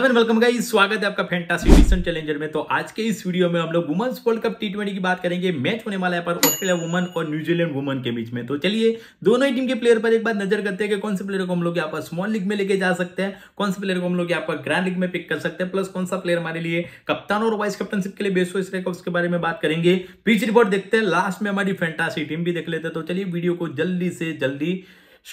welcome guys स्वागत है आपका फैंटास्टिक मिशन चैलेंजर में तो आज के इस वीडियो में हम लोग women's world cup T twenty की बात करेंगे मैच होने वाला है पर ऑस्ट्रेलिया वुमन और न्यूजीलैंड वुमन के बीच में तो चलिए दोनों ही टीम के प्लेयर पर एक बार नजर करते हैं कि कौन से प्लेयर को हम लोग यहाँ पर स्मॉल लीग में लेके जा सकते हैं कौन से प्लेयर को हम लोग यहाँ पर ग्रैंड लीग में पिक कर सकते हैं प्लस कौन सा प्लेयर हमारे लिए कप्तान और वाइस कप्टनशिप के लिए बेस्ट हो रहेगा उसके बारे में बात करेंगे पिच रिपोर्ट देखते हैं लास्ट में हमारी फैंटासी टीम भी देख लेते हैं तो चलिए वीडियो को जल्दी से जल्दी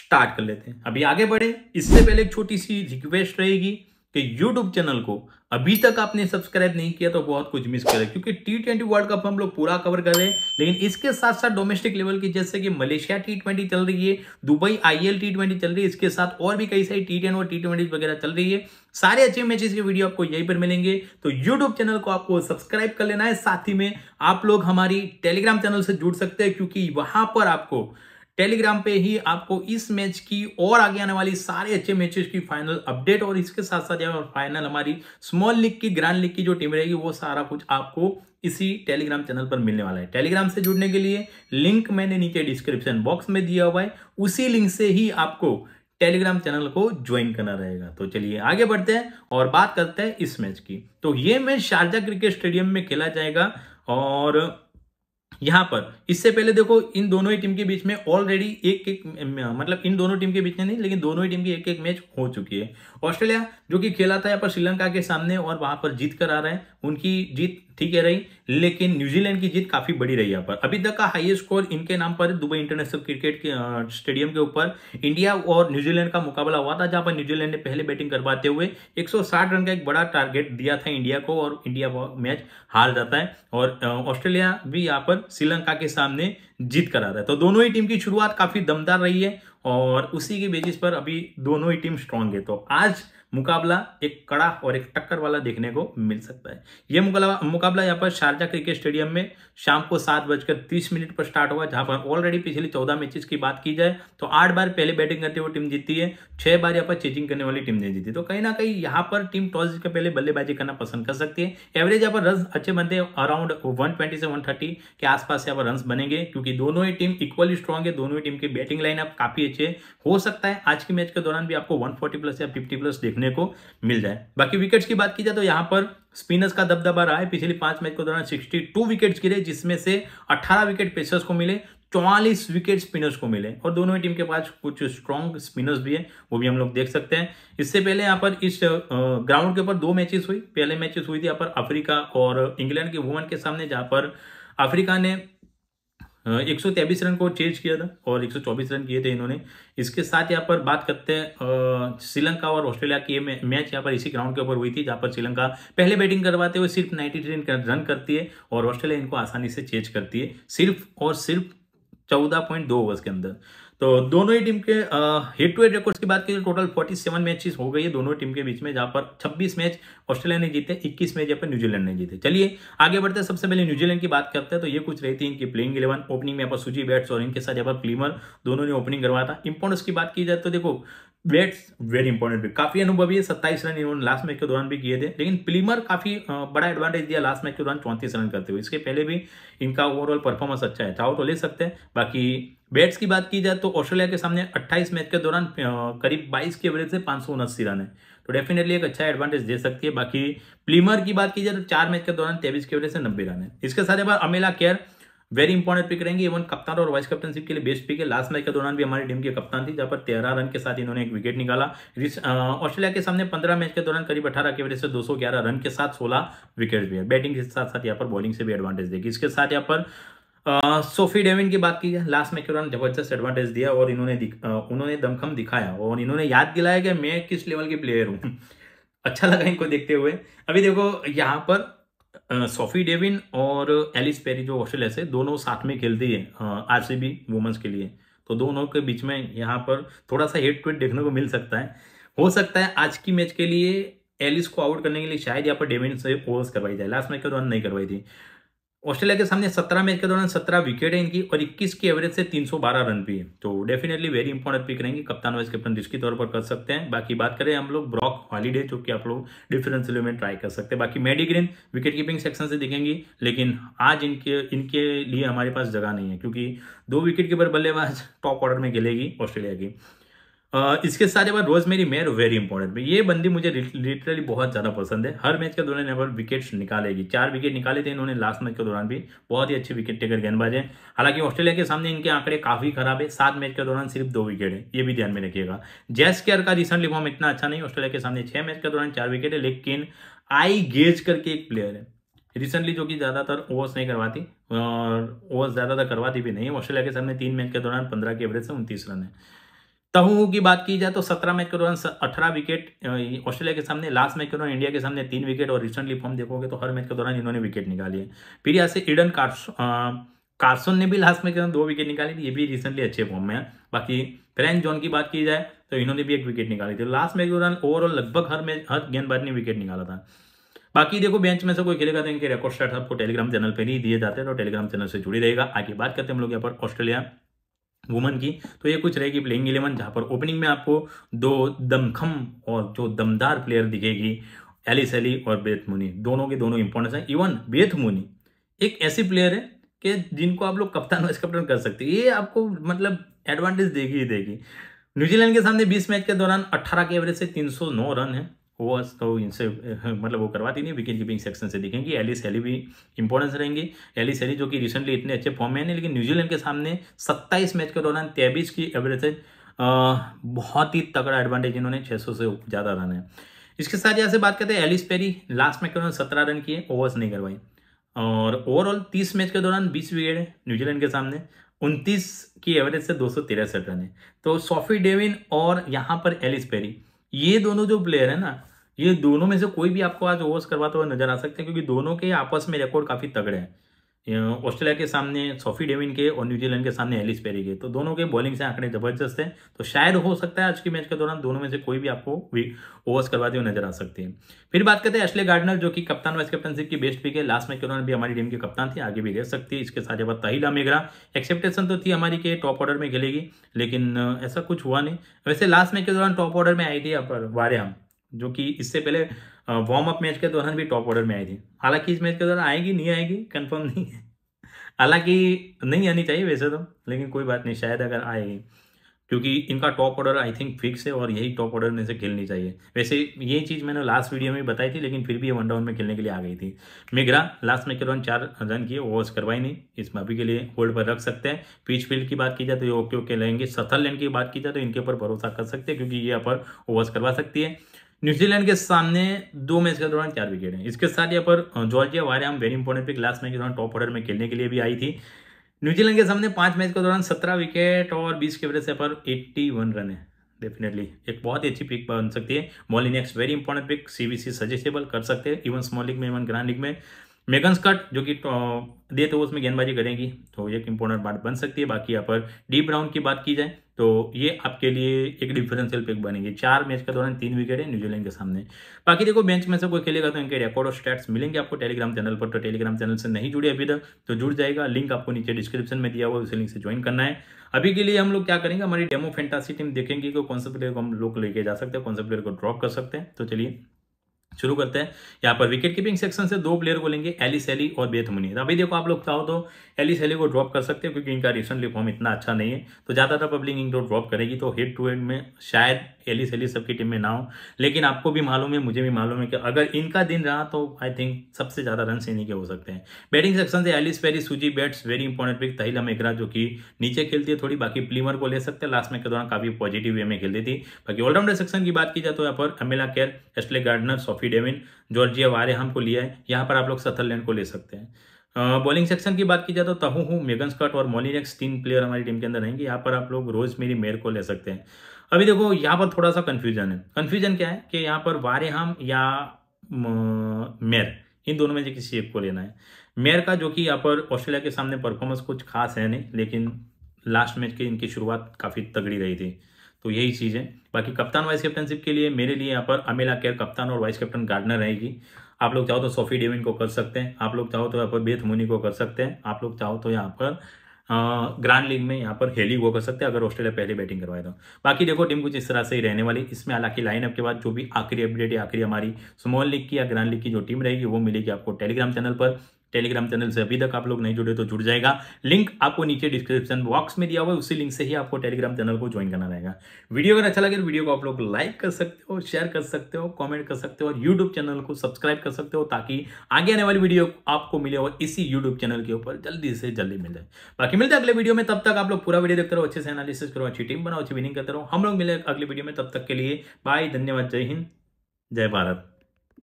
स्टार्ट कर लेते हैं अभी आगे बढ़े इससे पहले एक छोटी सी रिक्वेस्ट रहेगी के यूट्यूब चैनल को अभी तक आपने सब्सक्राइब नहीं किया तो बहुत कुछ मिस करें क्योंकि टी ट्वेंटी वर्ल्ड कप हम लोग पूरा कवर कर रहे हैं लेकिन इसके साथ साथ डोमेस्टिक लेवल की जैसे कि मलेशिया टी ट्वेंटी चल रही है दुबई आईएल टी ट्वेंटी चल रही है इसके साथ और भी कई सारी टी टेन और टी ट्वेंटी वगैरह चल रही है सारे अच्छे मैचेस के वीडियो आपको यहीं पर मिलेंगे तो यूट्यूब चैनल को आपको सब्सक्राइब कर लेना है साथ ही में आप लोग हमारी टेलीग्राम चैनल से जुड़ सकते हैं क्योंकि वहां पर आपको टेलीग्राम पे ही आपको इस मैच की और आगे आने वाली सारे अच्छे मैचेस की फाइनल अपडेट और इसके साथ साथ फाइनल हमारी स्मॉल लीग की ग्रैंड लीग की जो टीम रहेगी वो सारा कुछ आपको इसी टेलीग्राम चैनल पर मिलने वाला है टेलीग्राम से जुड़ने के लिए लिंक मैंने नीचे डिस्क्रिप्शन बॉक्स में दिया हुआ है उसी लिंक से ही आपको टेलीग्राम चैनल को ज्वाइन करना रहेगा तो चलिए आगे बढ़ते हैं और बात करते हैं इस मैच की तो ये मैच शारजा क्रिकेट स्टेडियम में खेला जाएगा और यहां पर इससे पहले देखो इन दोनों ही टीम के बीच में ऑलरेडी एक एक मतलब इन दोनों टीम के बीच में नहीं लेकिन दोनों ही टीम की एक एक मैच हो चुकी है ऑस्ट्रेलिया जो कि खेला था यहाँ पर श्रीलंका के सामने और वहां पर जीत कर आ रहे हैं उनकी जीत ठीक है रही लेकिन न्यूजीलैंड की जीत काफी बड़ी रही यहाँ पर अभी तक का हाईएस्ट स्कोर इनके नाम पर दुबई इंटरनेशनल क्रिकेट के स्टेडियम के ऊपर इंडिया और न्यूजीलैंड का मुकाबला हुआ था जहां पर न्यूजीलैंड ने पहले बैटिंग करवाते हुए 160 रन का एक बड़ा टारगेट दिया था इंडिया को और इंडिया मैच हार जाता है और ऑस्ट्रेलिया भी यहाँ पर श्रीलंका के सामने जीत कराता है तो दोनों ही टीम की शुरुआत काफी दमदार रही है और उसी के बेसिस पर अभी दोनों ही टीम स्ट्रांग है तो आज मुकाबला एक कड़ा और एक टक्कर वाला देखने को मिल सकता है ये मुकाबला यहाँ पर शारजा क्रिकेट स्टेडियम में शाम को सात बजकर तीस मिनट पर स्टार्ट हुआ जहां पर ऑलरेडी पिछली चौदह मैचेस की बात की जाए तो आठ बार पहले बैटिंग करते हुए टीम जीती है छह बार यहाँ पर चेचिंग करने वाली टीम ने जीती तो कहीं ना कहीं यहाँ पर टीम टॉस जीतकर पहले बल्लेबाजी करना पसंद कर सकती है एवरेज यहाँ पर रन अच्छे बनते हैं अराउंड वन से वन के आसपास यहाँ पर रन बनेंगे क्योंकि दोनों ही टीम इक्वली स्ट्रॉन्ग है दोनों ही टीम की बैटिंग लाइनअप काफी अच्छे हो सकता है आज के मैच के दौरान भी आपको वन प्लस या फिफ्टी प्लस देखने देखने को मिल जाए बाकी विकेट्स की बात की जाए तो यहाँ पर स्पिनर्स का दबदबा रहा है पिछले पांच मैच के दौरान 62 विकेट्स गिरे जिसमें से 18 विकेट पेसर्स को मिले चौवालीस विकेट स्पिनर्स को मिले और दोनों ही टीम के पास कुछ स्ट्रॉन्ग स्पिनर्स भी है वो भी हम लोग देख सकते हैं इससे पहले यहाँ पर इस ग्राउंड के ऊपर दो मैचेस हुई पहले मैचेस हुई थी यहाँ पर अफ्रीका और इंग्लैंड के वुमन के सामने जहाँ पर अफ्रीका ने एक रन को चेज किया था और 124 रन किए थे इन्होंने इसके साथ यहाँ पर बात करते हैं श्रीलंका और ऑस्ट्रेलिया की मैच यहाँ पर इसी ग्राउंड के ऊपर हुई थी जहाँ पर श्रीलंका पहले बैटिंग करवाते हुए सिर्फ नाइन्टी रन करती है और ऑस्ट्रेलिया इनको आसानी से चेज करती है सिर्फ और सिर्फ चौदह पॉइंट दो ओवर्स के अंदर तो दोनों ही टीम के हेड टू हेड रिकॉर्ड्स की बात की तो टोटल 47 मैचेस हो गई है दोनों टीम के बीच में जहां पर 26 मैच ऑस्ट्रेलिया ने जीते 21 मैच यहाँ पर न्यूजीलैंड ने जीते चलिए आगे बढ़ते हैं सबसे पहले न्यूजीलैंड की बात करते हैं तो ये कुछ रहती है इनकी प्लेइंग इलेवन ओपनिंग में यहाँ पर सुजी बैट्स और इनके साथ यहाँ पर क्लीमर दोनों ने ओपनिंग करवाया था इंपोर्टेंस की बात की जाए तो देखो बैट्स वेरी इंपॉर्टेंट भी काफी अनुभवी है सत्ताईस रन इन्होंने लास्ट मैच के दौरान भी किए थे लेकिन प्लीमर काफी बड़ा एडवांटेज दिया लास्ट मैच के दौरान चौंतीस रन करते हुए इसके पहले भी इनका ओवरऑल परफॉर्मेंस अच्छा है चाहो तो ले सकते हैं बाकी बैट्स की बात की जाए तो ऑस्ट्रेलिया के सामने 28 मैच के दौरान करीब 22 के एवरेज से पाँच रन है तो डेफिनेटली एक अच्छा एडवांटेज दे सकती है बाकी प्लीमर की बात की जाए तो चार मैच के दौरान तेईस के एवरेज से नब्बे रन है इसके साथ बार Amelia Kerr very important pick रहेंगे इवन कप्तान और वाइस कप्तानशिप के लिए बेस्ट पिक है लास्ट मैच के दौरान भी हमारी टीम के कप्तान थी जहां पर तेरह रन के साथ इन्होंने एक विकेट निकाला ऑस्ट्रेलिया के सामने पंद्रह मैच के दौरान करीब अठारह के वजह से दो सौ ग्यारह रन के साथ सोलह विकेट भी है बैटिंग के साथ साथ यहाँ पर बॉलिंग से भी एडवांटेज देगी इसके साथ यहाँ पर सोफी डेविन की बात की जाए लास्ट में क्यों जबरदस्त एडवांटेज दिया और इन्होंने उन्होंने दमखम दिखाया और इन्होंने याद दिलाया कि मैं किस लेवल की प्लेयर हूँ अच्छा लगा इनको देखते हुए अभी देखो यहाँ पर सोफी डेविन और एलिस पेरी जो ऑस्ट्रेलिया से दोनों साथ में खेलती है आरसीबी वुमेन्स के लिए तो दोनों के बीच में यहाँ पर थोड़ा सा हेड टू हेड देखने को मिल सकता है हो सकता है आज की मैच के लिए एलिस को आउट करने के लिए शायद यहाँ पर डेविन से ओवर्स करवाई जाए लास्ट मैच के दौरान नहीं करवाई थी ऑस्ट्रेलिया के सामने 17 मैच के दौरान 17 विकेट है इनकी और 21 की एवरेज से 312 रन भी है तो डेफिनेटली वेरी इंपॉर्टेंट पिक रहेंगे कप्तान वाइस कैप्टन जिसके तौर पर कर सकते हैं बाकी बात करें हम लोग ब्रॉक हॉलीडे जो कि आप लोग डिफरेंस में ट्राई कर सकते हैं बाकी Maddy Green wicket keeping section से दिखेंगी लेकिन आज इनके इनके लिए हमारे पास जगह नहीं है क्योंकि दो विकेट कीपर बल्लेबाज टॉप ऑर्डर में खेलेगी ऑस्ट्रेलिया की इसके साथ बाद रोज मेरी मेयर वेरी इंपॉर्टेंट ये बंदी मुझे लिटरली बहुत ज़्यादा पसंद है हर मैच के दौरान यहाँ पर विकेट निकालेगी चार विकेट निकाले थे इन्होंने लास्ट मैच के दौरान भी बहुत ही अच्छे विकेट टेकर गेंदबाज है हालांकि ऑस्ट्रेलिया के सामने इनके आंकड़े काफ़ी खराब है सात मैच के दौरान सिर्फ दो विकेट है ये भी ध्यान में रखिएगा जैस केयर का रिसेंटली फॉर्म इतना अच्छा नहीं ऑस्ट्रेलिया के सामने छह मैच के दौरान चार विकेट है लेकिन आई गेज करके एक प्लेयर है रिसेंटली जो कि ज़्यादातर ओवर्स नहीं करवाती और ओवर्स ज़्यादातर करवाती भी नहीं ऑस्ट्रेलिया के सामने तीन मैच के दौरान पंद्रह के एवरेज से उनतीस रन है तहु की बात की जाए तो सत्रह मैच के दौरान अठारह विकेट ऑस्ट्रेलिया के सामने लास्ट मैच के दौरान इंडिया के सामने तीन विकेट और रिसेंटली फॉर्म देखोगे तो हर मैच के दौरान इन्होंने विकेट निकाली है फिर यहाँ से इडन कार्सन ने भी लास्ट मैच के दौरान दो विकेट निकाली थी ये भी रिसेंटली अच्छे फॉर्म में है बाकी फ्रेंच जॉन की बात की जाए तो इन्होंने भी एक विकेट निकाली थी लास्ट मैच के दौरान ओवरऑल लगभग हर मैच हर गेंदबाज ने विकेट निकाला था बाकी देखो बेंच में से कोई खेलेगा तो इनके रिकॉर्ड स्टार्ट आपको टेलीग्राम चैनल पर नहीं दिए जाते तो टेलीग्राम चैनल से जुड़ी रहेगा आगे बात करते हैं हम लोग यहाँ पर ऑस्ट्रेलिया वुमन की तो ये कुछ रहेगी प्लेइंग इलेवन जहाँ पर ओपनिंग में आपको दो दमखम और जो दमदार प्लेयर दिखेगी एलिस एली और बेथ मुनी दोनों के दोनों इंपॉर्टेंस हैं इवन बेथ मुनी एक ऐसी प्लेयर है कि जिनको आप लोग कप्तान वाइस कप्तान कर सकते हैं ये आपको मतलब एडवांटेज देगी ही देगी न्यूजीलैंड के सामने 20 मैच के दौरान 18 के एवरेज से 309 रन है वो तो इनसे मतलब वो करवाती नहीं विकेट कीपिंग सेक्शन से दिखेंगी एलिस हेली भी इंपॉर्टेंस रहेंगी एलिस सैली जो कि रिसेंटली इतने अच्छे फॉर्म में है लेकिन न्यूजीलैंड के सामने 27 मैच के दौरान तेबीस की एवरेज बहुत ही तगड़ा एडवांटेज इन्होंने छः से ज़्यादा रन है इसके साथ से बात करते हैं एलिस पेरी लास्ट मैच के दौरान सत्रह रन किए ओवर्स नहीं करवाई और ओवरऑल तीस मैच के दौरान बीस विकेट न्यूजीलैंड के सामने उनतीस की एवरेज से दो सौ तिरसठ रन है तो सॉफी डेविन और यहाँ पर एलिस पेरी ये दोनों जो प्लेयर है ना ये दोनों में से कोई भी आपको आज ओवर्स करवाता हुआ नजर आ सकता है क्योंकि दोनों के आपस में रिकॉर्ड काफ़ी तगड़े हैं ऑस्ट्रेलिया के सामने सोफी डेविन के और न्यूजीलैंड के सामने एलिस पेरी के तो दोनों के बॉलिंग से आंकड़े जबरदस्त हैं तो शायद हो सकता है आज के मैच के दौरान दोनों में से कोई भी आपको ओवर्स करवाते हुए नजर आ सकती है फिर बात करते हैं अश्ले गार्डनर जो कि कप्तान वाइस कैप्टनशिप की बेस्ट पिक है लास्ट मैच के दौरान भी हमारी टीम के कप्तान थी आगे भी रह सकती है इसके साथ तहिला ताहिला मेघरा एक्सेप्टेशन तो थी हमारी के टॉप ऑर्डर में खेलेगी लेकिन ऐसा कुछ हुआ नहीं वैसे लास्ट मैच के दौरान टॉप ऑर्डर में आई थी वारे जो कि इससे पहले वार्म अप मैच के दौरान भी टॉप ऑर्डर में आई थी हालांकि इस मैच के दौरान आएगी नहीं आएगी कंफर्म नहीं है हालांकि नहीं आनी चाहिए वैसे तो लेकिन कोई बात नहीं शायद अगर आएगी क्योंकि इनका top order I think fix है और यही टॉप ऑर्डर में से खेलनी चाहिए वैसे ये चीज़ मैंने लास्ट वीडियो में बताई थी लेकिन फिर भी ये वन डाउन में खेलने के लिए आ गई थी मिगरा लास्ट में के दौरान चार रन किए ओवर्स करवाई नहीं इस अभी के लिए होल्ड पर रख सकते हैं पिच फील्ड की बात की जाए तो ये ओके ओके लेंगे सथल लैंड की बात की जाए तो इनके ऊपर भरोसा कर सकते हैं क्योंकि ये अपर ओवर्स करवा सकती है न्यूजीलैंड के सामने दो मैच के दौरान चार विकेट हैं इसके साथ यहाँ पर Georgia Wareham very important pick last match के दौरान टॉप ऑर्डर में खेलने के लिए भी आई थी न्यूजीलैंड के सामने पांच मैच के दौरान सत्रह विकेट और बीस के से पर एट्टी वन रन है डेफिनेटली एक बहुत ही अच्छी पिक बन सकती है मॉलिनेक्स वेरी इंपॉर्टेंट पिक सीबीसी सजेस्टेबल कर सकते हैं इवन स्मॉल लीग में इवन ग्रांड लीग में मेगन स्कट जो कि तो, दे तो उसमें गेंदबाजी करेंगी तो एक इम्पोर्टेंट बात बन सकती है बाकी यहाँ पर डीप ब्राउन की बात की जाए तो ये आपके लिए एक डिफरेंशियल पिक बनेगी चार मैच के दौरान तीन विकेट है न्यूजीलैंड के सामने बाकी देखो बेंच में से कोई खेलेगा तो इनके रिकॉर्ड और स्टैट्स मिलेंगे आपको टेलीग्राम चैनल पर तो टेलीग्राम चैनल से नहीं जुड़े अभी तक तो जुड़ जाएगा लिंक आपको नीचे डिस्क्रिप्शन में दिया हुआ उसे लिंक से ज्वाइन करना है अभी के लिए हम लोग क्या करेंगे हमारी डेमो फेंटासी टीम देखेंगे कि कौन से प्लेयर को हम लोग लेके जा सकते हैं कौन से प्लेयर को ड्रॉप कर सकते हैं तो चलिए शुरू करते हैं यहाँ पर विकेट कीपिंग सेक्शन से दो प्लेयर को लेंगे एली सैली और बेथ अभी देखो आप लोग चाहो तो एली सैली को ड्रॉप कर सकते हो क्योंकि इनका रिसेंटली फॉर्म इतना अच्छा नहीं है तो ज़्यादातर पब्लिक इनको ड्रॉप करेगी तो हेड टू हेड में शायद एली सैली सबकी टीम में ना हो लेकिन आपको भी मालूम है मुझे भी मालूम है कि अगर इनका दिन रहा तो आई थिंक सबसे ज़्यादा रन इन्हीं के हो सकते हैं बैटिंग सेक्शन से Ellyse Perry Suzie Bates very important pick Tahlia McGrath जो कि नीचे खेलती है थोड़ी बाकी प्लीमर को ले सकते हैं लास्ट मैच के दौरान काफ़ी पॉजिटिव वे में खेलती थी बाकी ऑलराउंडर सेक्शन की बात की जाए तो यहाँ पर Amelia Kerr Ashleigh Gardner Sophie Devine Georgia Wareham हमको लिया है यहाँ पर आप लोग सथरलैंड को ले सकते हैं बॉलिंग सेक्शन की बात की जाए तो तहू हूँ मेगन स्कॉट और मोलिनेक्स तीन प्लेयर हमारी टीम के अंदर रहेंगे यहाँ पर आप लोग रोज मेरी मेयर को ले सकते हैं अभी देखो यहाँ पर थोड़ा सा कन्फ्यूजन है कन्फ्यूजन क्या है कि यहाँ पर वारे हम या मेयर इन दोनों में से किसी एक को लेना है मेयर का जो कि यहाँ पर ऑस्ट्रेलिया के सामने परफॉर्मेंस कुछ खास है नहीं लेकिन लास्ट मैच की इनकी शुरुआत काफ़ी तगड़ी रही थी तो यही चीज़ है बाकी कप्तान वाइस कैप्टनशिप के लिए मेरे लिए यहाँ पर अमेला केयर कप्तान और वाइस कैप्टन गार्डनर रहेगी आप लोग चाहो तो सोफी डेविन को कर सकते हैं आप लोग चाहो तो यहाँ पर बेथ मुनी को कर सकते हैं आप लोग चाहो तो यहाँ पर ग्रांड लीग में यहाँ पर हेली वो कर सकते हैं अगर ऑस्ट्रेलिया पहले बैटिंग करवाए तो बाकी देखो टीम कुछ इस तरह से ही रहने वाली इसमें हालांकि लाइनअप के बाद जो भी आखिरी अपडेट या आखिरी हमारी स्मॉल लीग की या ग्रांड लीग की जो टीम रहेगी वो मिलेगी आपको टेलीग्राम चैनल पर टेलीग्राम चैनल से अभी तक आप लोग नहीं जुड़े तो जुड़ जाएगा लिंक आपको नीचे डिस्क्रिप्शन बॉक्स में दिया हुआ है उसी लिंक से ही आपको टेलीग्राम चैनल को ज्वाइन करना रहेगा वीडियो अगर अच्छा लगे तो वीडियो को आप लोग लाइक कर सकते हो शेयर कर सकते हो कॉमेंट कर सकते हो और यूट्यूब चैनल को सब्सक्राइब कर सकते हो ताकि आगे आने वाली वीडियो आपको मिले और इसी यूट्यूब चैनल के ऊपर जल्दी से जल्दी मिल जाए बाकी मिलते अगले वीडियो में तब तक आप लोग पूरा वीडियो देखते रहो अच्छे से एनालिसिस करो अच्छी टीम बनाओ अच्छी विनिंग करते रहो हम लोग मिले अगले वीडियो में तब तक के लिए बाय धन्यवाद जय हिंद जय भारत